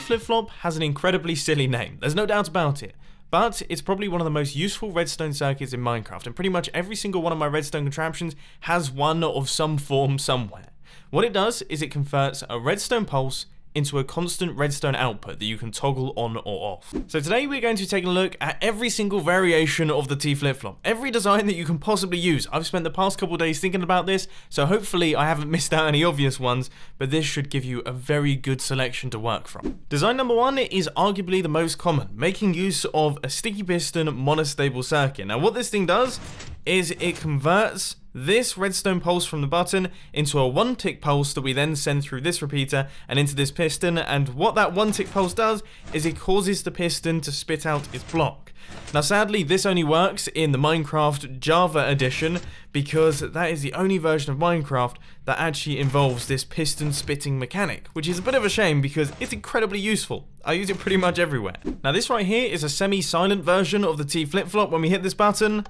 Flip Flop has an incredibly silly name, there's no doubt about it, but it's probably one of the most useful redstone circuits in Minecraft, and pretty much every single one of my redstone contraptions has one of some form somewhere. What it does is it converts a redstone pulse into a constant redstone output that you can toggle on or off. So today we're going to be taking a look at every single variation of the T flip-flop, every design that you can possibly use. I've spent the past couple days thinking about this, so hopefully I haven't missed out any obvious ones, but this should give you a very good selection to work from. Design number one is arguably the most common, making use of a sticky piston monostable circuit. Now what this thing does is it converts this redstone pulse from the button into a one tick pulse that we then send through this repeater and into this piston and what that one tick pulse does is it causes the piston to spit out its block. Now sadly this only works in the Minecraft Java edition because that is the only version of Minecraft that actually involves this piston spitting mechanic, which is a bit of a shame because it's incredibly useful. I use it pretty much everywhere. Now this right here is a semi-silent version of the T flip-flop. When we hit this button,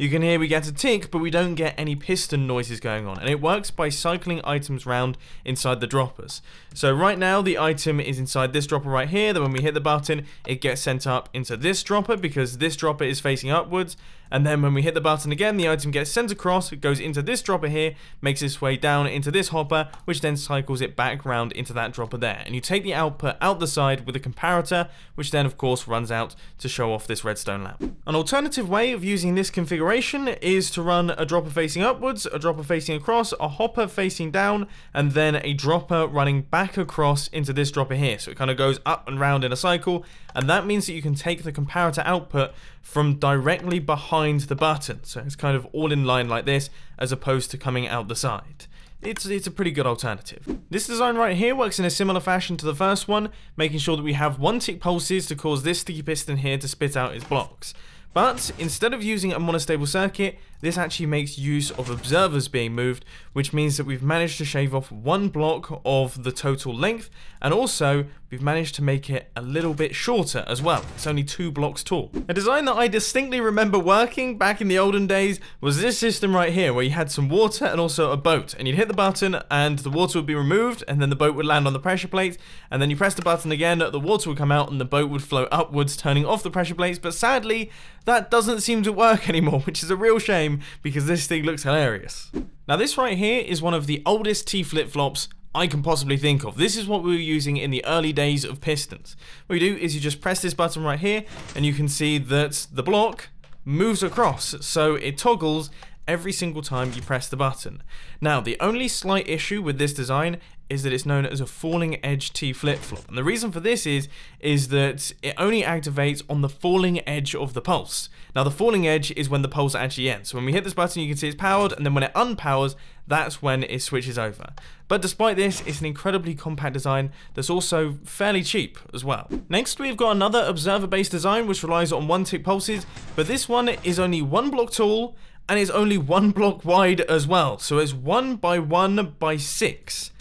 you can hear we get a tick, but we don't get any piston noises going on, and it works by cycling items round inside the droppers. So right now, the item is inside this dropper right here, then when we hit the button, it gets sent up into this dropper, because this dropper is facing upwards, and then when we hit the button again, the item gets sent across, it goes into this dropper here, makes its way down into this hopper, which then cycles it back round into that dropper there. And you take the output out the side with a comparator, which then of course runs out to show off this redstone lamp. An alternative way of using this configuration is to run a dropper facing upwards, a dropper facing across, a hopper facing down, and then a dropper running back across into this dropper here. So it kind of goes up and round in a cycle, and that means that you can take the comparator output from directly behind behind the button. So it's kind of all in line like this, as opposed to coming out the side. It's, it's a pretty good alternative. This design right here works in a similar fashion to the first one, making sure that we have one tick pulses to cause this sticky piston here to spit out its blocks. But instead of using a monostable circuit, this actually makes use of observers being moved, which means that we've managed to shave off one block of the total length, and also we've managed to make it a little bit shorter as well. It's only two blocks tall. A design that I distinctly remember working back in the olden days was this system right here, where you had some water and also a boat, and you'd hit the button and the water would be removed, and then the boat would land on the pressure plate, and then you press the button again, the water would come out and the boat would float upwards, turning off the pressure plates, but sadly, that doesn't seem to work anymore, which is a real shame because this thing looks hilarious. Now this right here is one of the oldest T flip-flops I can possibly think of. This is what we were using in the early days of pistons. What you do is you just press this button right here and you can see that the block moves across so it toggles every single time you press the button. Now the only slight issue with this design is that it's known as a falling edge T flip-flop. And the reason for this is, is that it only activates on the falling edge of the pulse. Now the falling edge is when the pulse actually ends. So when we hit this button, you can see it's powered, and then when it unpowers, that's when it switches over. But despite this, it's an incredibly compact design that's also fairly cheap as well. Next, we've got another observer-based design which relies on one-tick pulses, but this one is only one block tall, and it's only one block wide as well. So it's one by one by six.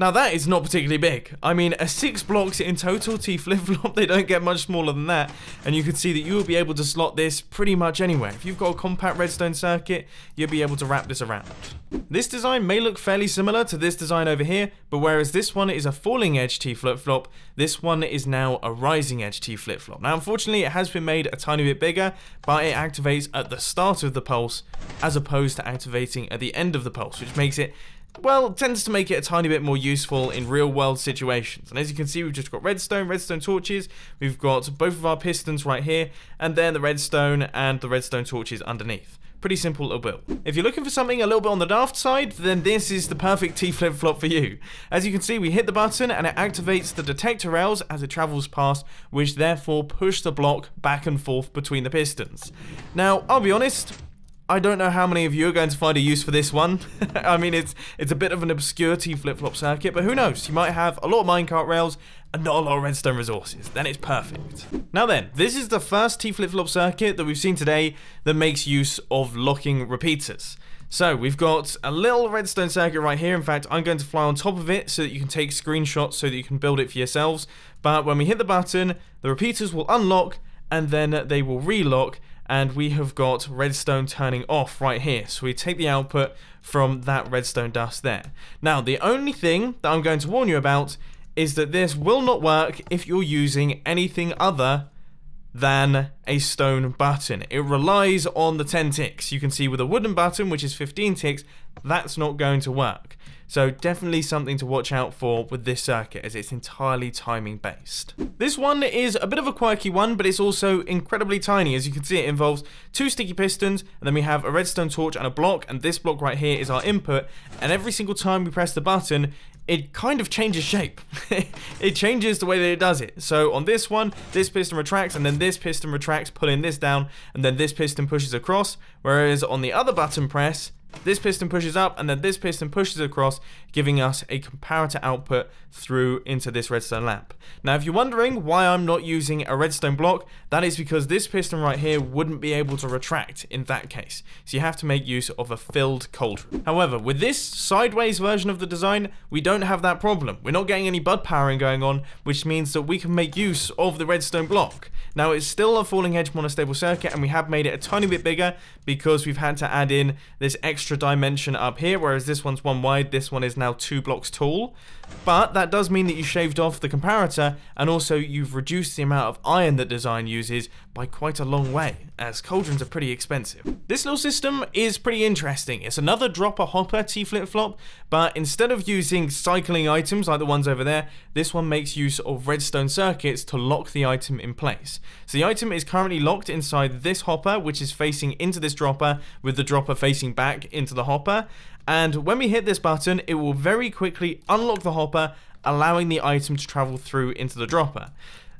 Now that is not particularly big. I mean, a six blocks in total T flip-flop, they don't get much smaller than that. And you can see that you will be able to slot this pretty much anywhere. If you've got a compact redstone circuit, you'll be able to wrap this around. This design may look fairly similar to this design over here, but whereas this one is a falling edge T flip-flop, this one is now a rising edge T flip-flop. Now unfortunately, it has been made a tiny bit bigger, but it activates at the start of the pulse as opposed to activating at the end of the pulse, which makes it well, tends to make it a tiny bit more useful in real world situations. And as you can see, we've just got redstone, redstone torches, we've got both of our pistons right here, and then the redstone and the redstone torches underneath. Pretty simple little build. If you're looking for something a little bit on the daft side, then this is the perfect T flip-flop for you. As you can see, we hit the button and it activates the detector rails as it travels past, which therefore push the block back and forth between the pistons. Now, I'll be honest, I don't know how many of you are going to find a use for this one. I mean, it's it's a bit of an obscurity flip-flop circuit, but who knows? You might have a lot of minecart rails and not a lot of redstone resources. Then it's perfect. Now then, this is the first T flip-flop circuit that we've seen today that makes use of locking repeaters. So we've got a little redstone circuit right here. In fact, I'm going to fly on top of it so that you can take screenshots so that you can build it for yourselves. But when we hit the button, the repeaters will unlock and then they will relock and we have got redstone turning off right here. So we take the output from that redstone dust there. Now, the only thing that I'm going to warn you about is that this will not work if you're using anything other than a stone button. It relies on the 10 ticks. You can see with a wooden button, which is 15 ticks, that's not going to work. So definitely something to watch out for with this circuit as it's entirely timing based. This one is a bit of a quirky one, but it's also incredibly tiny. As you can see, it involves two sticky pistons, and then we have a redstone torch and a block, and this block right here is our input. And every single time we press the button, it kind of changes shape. it changes the way that it does it. So on this one, this piston retracts, and then this piston retracts, pulling this down, and then this piston pushes across. Whereas on the other button press, this piston pushes up and then this piston pushes across, giving us a comparator output through into this redstone lamp. Now, if you're wondering why I'm not using a redstone block, that is because this piston right here wouldn't be able to retract in that case. So you have to make use of a filled cauldron. However, with this sideways version of the design, we don't have that problem. We're not getting any bud powering going on, which means that we can make use of the redstone block. Now, it's still a falling edge monostable circuit, and we have made it a tiny bit bigger because we've had to add in this extra extra dimension up here, whereas this one's one wide, this one is now two blocks tall. But that does mean that you shaved off the comparator, and also you've reduced the amount of iron that design uses by quite a long way, as cauldrons are pretty expensive. This little system is pretty interesting. It's another dropper hopper T flip-flop, but instead of using cycling items like the ones over there, this one makes use of redstone circuits to lock the item in place. So the item is currently locked inside this hopper, which is facing into this dropper, with the dropper facing back into the hopper. And when we hit this button, it will very quickly unlock the hopper, allowing the item to travel through into the dropper.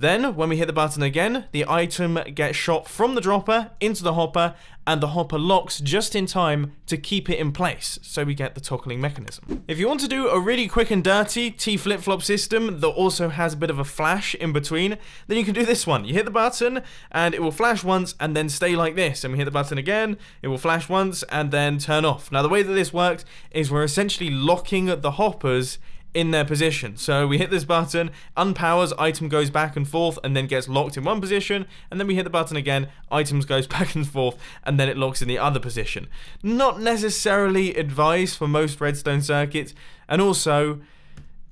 Then, when we hit the button again, the item gets shot from the dropper into the hopper, and the hopper locks just in time to keep it in place, so we get the toggling mechanism. If you want to do a really quick and dirty T flip-flop system that also has a bit of a flash in between, then you can do this one. You hit the button, and it will flash once, and then stay like this, and we hit the button again, it will flash once, and then turn off. Now, the way that this works is we're essentially locking the hoppers in their position. So we hit this button, unpowers, item goes back and forth, and then gets locked in one position, and then we hit the button again, items goes back and forth, and then it locks in the other position. Not necessarily advice for most redstone circuits, and also,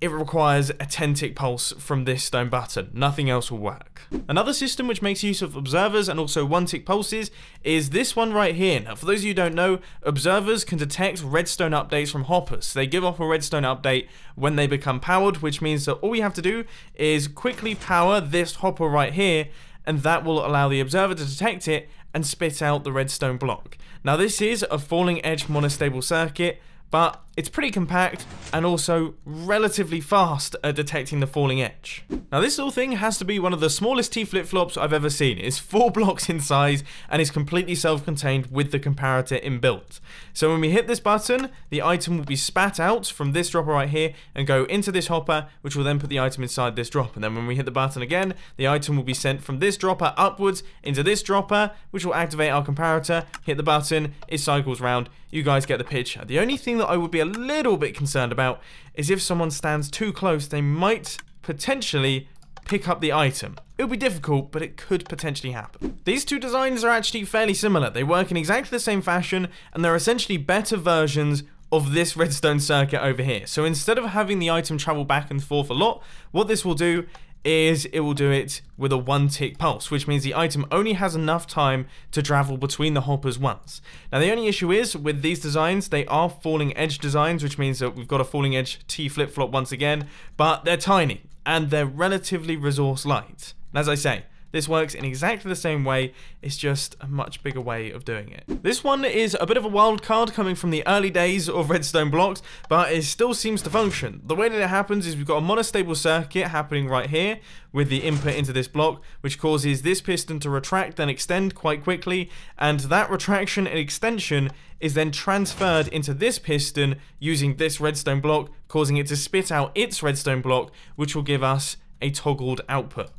it requires a 10-tick pulse from this stone button. Nothing else will work. Another system which makes use of observers and also one-tick pulses is this one right here. Now, for those of you who don't know, observers can detect redstone updates from hoppers. they give off a redstone update when they become powered, which means that all we have to do is quickly power this hopper right here, and that will allow the observer to detect it and spit out the redstone block. Now, this is a falling edge monostable circuit, but it's pretty compact and also relatively fast at detecting the falling edge. Now this little thing has to be one of the smallest T flip-flops I've ever seen. It's 4 blocks in size and is completely self-contained with the comparator inbuilt. So when we hit this button, the item will be spat out from this dropper right here and go into this hopper, which will then put the item inside this drop. And then when we hit the button again, the item will be sent from this dropper upwards into this dropper, which will activate our comparator, hit the button, it cycles round, you guys get the picture. The only thing that I would be a little bit concerned about is if someone stands too close, they might potentially pick up the item. It would be difficult, but it could potentially happen. These two designs are actually fairly similar. They work in exactly the same fashion, and they're essentially better versions of this redstone circuit over here. So instead of having the item travel back and forth a lot, what this will do is it will do it with a one tick pulse, which means the item only has enough time to travel between the hoppers once. Now the only issue is with these designs, they are falling edge designs, which means that we've got a falling edge T flip flop once again, but they're tiny and they're relatively resource light. And as I say, this works in exactly the same way, it's just a much bigger way of doing it. This one is a bit of a wild card coming from the early days of redstone blocks, but it still seems to function. The way that it happens is we've got a monostable circuit happening right here with the input into this block, which causes this piston to retract and extend quite quickly, and that retraction and extension is then transferred into this piston using this redstone block, causing it to spit out its redstone block, which will give us a toggled output.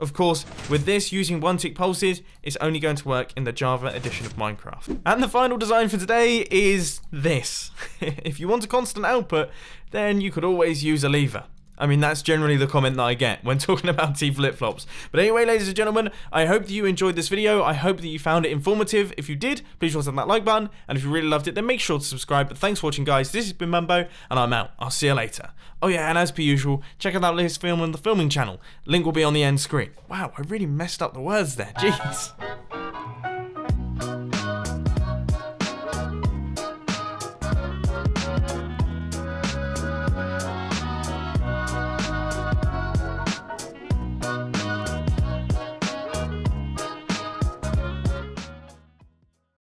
Of course, with this, using one-tick pulses it's only going to work in the Java edition of Minecraft. And the final design for today is this. if you want a constant output, then you could always use a lever. I mean, that's generally the comment that I get when talking about T flip-flops. But anyway, ladies and gentlemen, I hope that you enjoyed this video. I hope that you found it informative. If you did, please press hit that like button. And if you really loved it, then make sure to subscribe. But thanks for watching, guys. This has been Mumbo, and I'm out. I'll see you later. Oh yeah, and as per usual, check out that latest film on the filming channel. Link will be on the end screen. Wow, I really messed up the words there. Jeez.